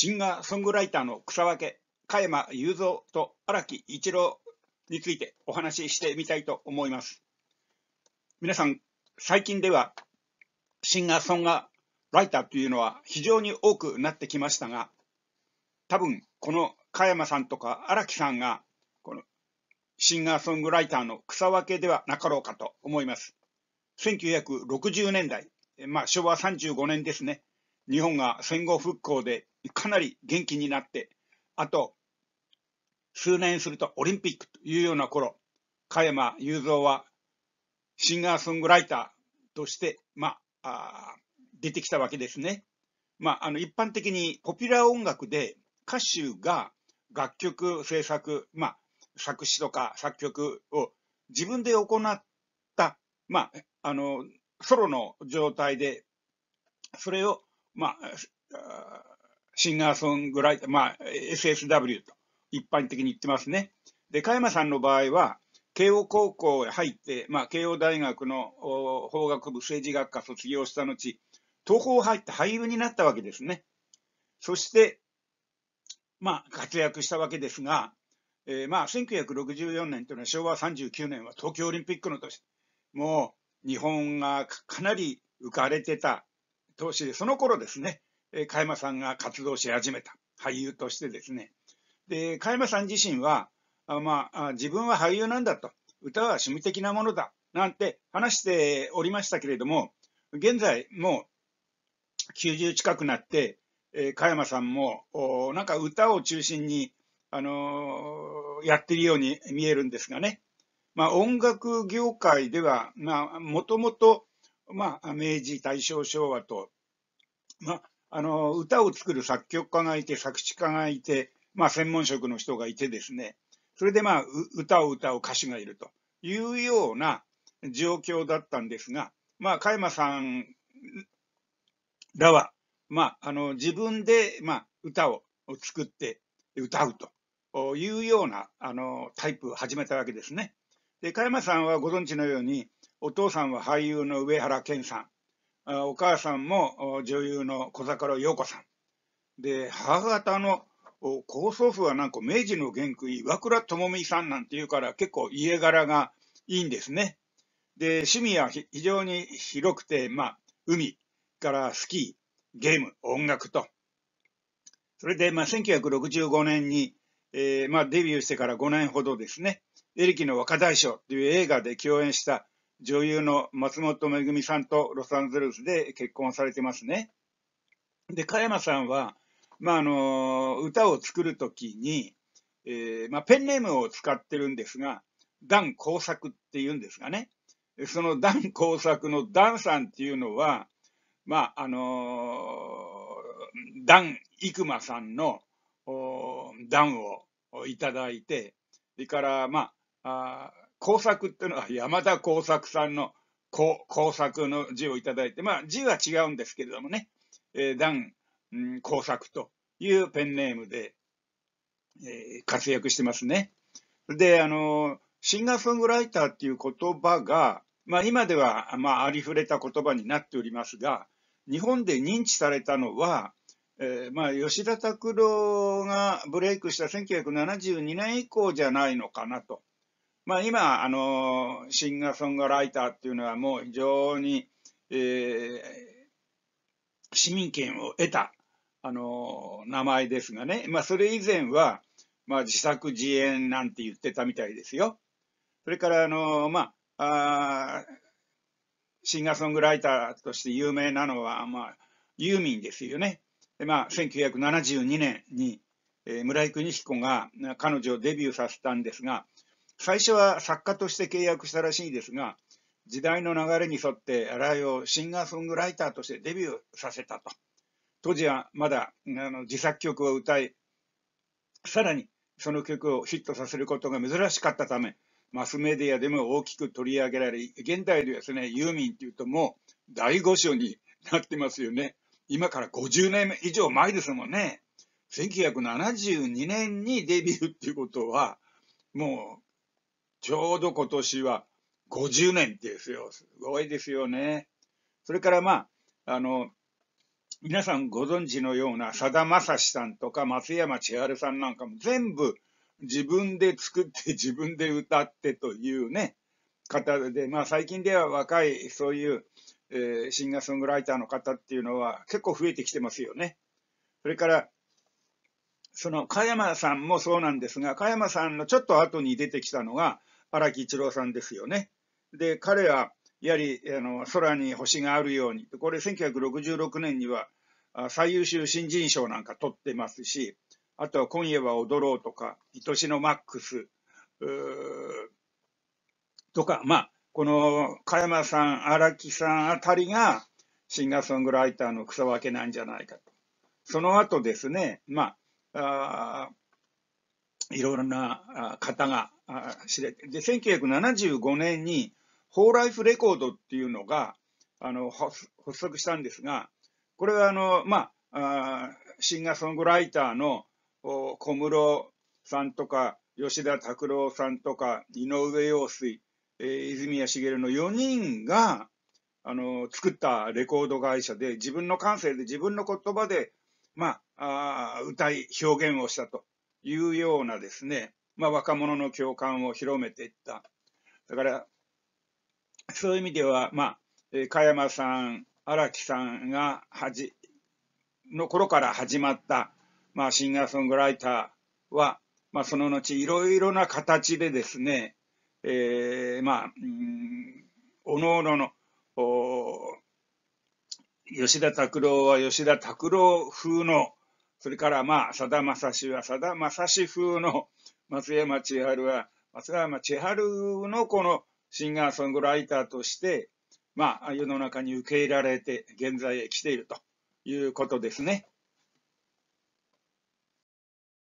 シンガーソングライターの草分け、加山雄三と荒木一郎についてお話ししてみたいと思います。皆さん、最近ではシンガーソングライターというのは非常に多くなってきましたが、多分この加山さんとか荒木さんが、このシンガーソングライターの草分けではなかろうかと思います。1960年代、まあ、昭和35年ですね、日本が戦後復興でかなり元気になって、あと、数年するとオリンピックというような頃、加山雄三はシンガーソングライターとして、まあ、あ出てきたわけですね。まあ、あの一般的にポピュラー音楽で歌手が楽曲制作、まあ、作詞とか作曲を自分で行った、まあ、あのソロの状態でそれを、まあ、シンガーソングライター、まあ、SSW と一般的に言ってますね。で、加山さんの場合は、慶応高校へ入って、まあ、慶応大学の法学部政治学科卒業した後、東宝入って俳優になったわけですね。そして、まあ、活躍したわけですが、えー、まあ、1964年というのは昭和39年は東京オリンピックの年。もう、日本がかなり浮かれてた年で、その頃ですね、え加山さんが活動し始めた俳優としてですね。で、加山さん自身は、あまあ、自分は俳優なんだと、歌は趣味的なものだ、なんて話しておりましたけれども、現在もう90近くなって、え加山さんもおなんか歌を中心に、あのー、やってるように見えるんですがね。まあ、音楽業界では、まあ、もともと、まあ、明治、大正、昭和と、まあ、あの歌を作る作曲家がいて作詞家がいて、まあ、専門職の人がいてですねそれでまあ歌を歌う歌手がいるというような状況だったんですが、まあ、加山さんらは、まあ、あの自分で、まあ、歌を作って歌うというようなあのタイプを始めたわけですね。で加山さんはご存知のようにお父さんは俳優の上原健さんお母さんも女優の小桜陽子さん。で、母方の高祖父はなんか明治の元句岩倉智美さんなんていうから結構家柄がいいんですね。で、趣味は非常に広くて、まあ、海からスキー、ゲーム、音楽と。それで、まあ、1965年に、えー、まあ、デビューしてから5年ほどですね、エレキの若大将という映画で共演した女優の松本めぐみさんとロサンゼルスで結婚されてますね。で、加山さんは、まあ、あの、歌を作るときに、えー、まあ、ペンネームを使ってるんですが、段工作っていうんですがね、その段工作の段さんっていうのは、まあ、あのー、段生馬さんの段をいただいて、それから、まあ、あ工作っていうのは山田工作さんの工作の字をいただいて、まあ字は違うんですけれどもね、えー、段、うん、工作というペンネームで、えー、活躍してますね。で、あの、シンガーソングライターっていう言葉が、まあ今では、まあありふれた言葉になっておりますが、日本で認知されたのは、えー、まあ吉田拓郎がブレイクした1972年以降じゃないのかなと。まあ、今あのシンガーソングライターっていうのはもう非常に、えー、市民権を得たあの名前ですがね、まあ、それ以前は、まあ、自作自演なんて言ってたみたいですよ。それからあの、まあ、あシンガーソングライターとして有名なのは、まあ、ユーミンですよね。でまあ、1972年に、えー、村井邦彦が彼女をデビューさせたんですが、最初は作家として契約したらしいですが、時代の流れに沿って新井をシンガーソングライターとしてデビューさせたと。当時はまだあの自作曲を歌い、さらにその曲をヒットさせることが珍しかったため、マスメディアでも大きく取り上げられ、現代でですね、ユーミンっていうともう第五所になってますよね。今から50年以上前ですもんね。1972年にデビューっていうことは、もうちょうど今年は50年ですよ。すごいですよね。それからまあ、あの、皆さんご存知のようなさだまさしさんとか松山千春さんなんかも全部自分で作って自分で歌ってというね、方で、まあ最近では若いそういう、えー、シンガーソングライターの方っていうのは結構増えてきてますよね。それから、その加山さんもそうなんですが、加山さんのちょっと後に出てきたのが、荒木一郎さんですよね。で彼はやはりあの空に星があるようにこれ1966年には最優秀新人賞なんか取ってますしあとは「今夜は踊ろう」とか「愛しのマックス」とかまあこの加山さん荒木さんあたりがシンガーソングライターの草分けなんじゃないかと。その後ですねまああいろんな方があ知れで1975年にホーライフレコードっていうのがあの発足したんですがこれはあの、まあ、あシンガーソングライターの小室さんとか吉田拓郎さんとか井上陽水、えー、泉谷茂の4人があの作ったレコード会社で自分の感性で自分の言葉で、まあ、あ歌い表現をしたというようなですねまあ、若者の共感を広めていった。だから、そういう意味では、まあ、え加山さん、荒木さんがはじ、の頃から始まった、まあ、シンガーソングライターは、まあ、その後、いろいろな形でですね、えー、まあ、おのおのの、吉田拓郎は吉田拓郎風の、それからまあ、さだまさしはさだまさし風の、松山千春は、松山千春のこのシンガーソングライターとして、まあ、世の中に受け入れられて、現在へ来ているということですね。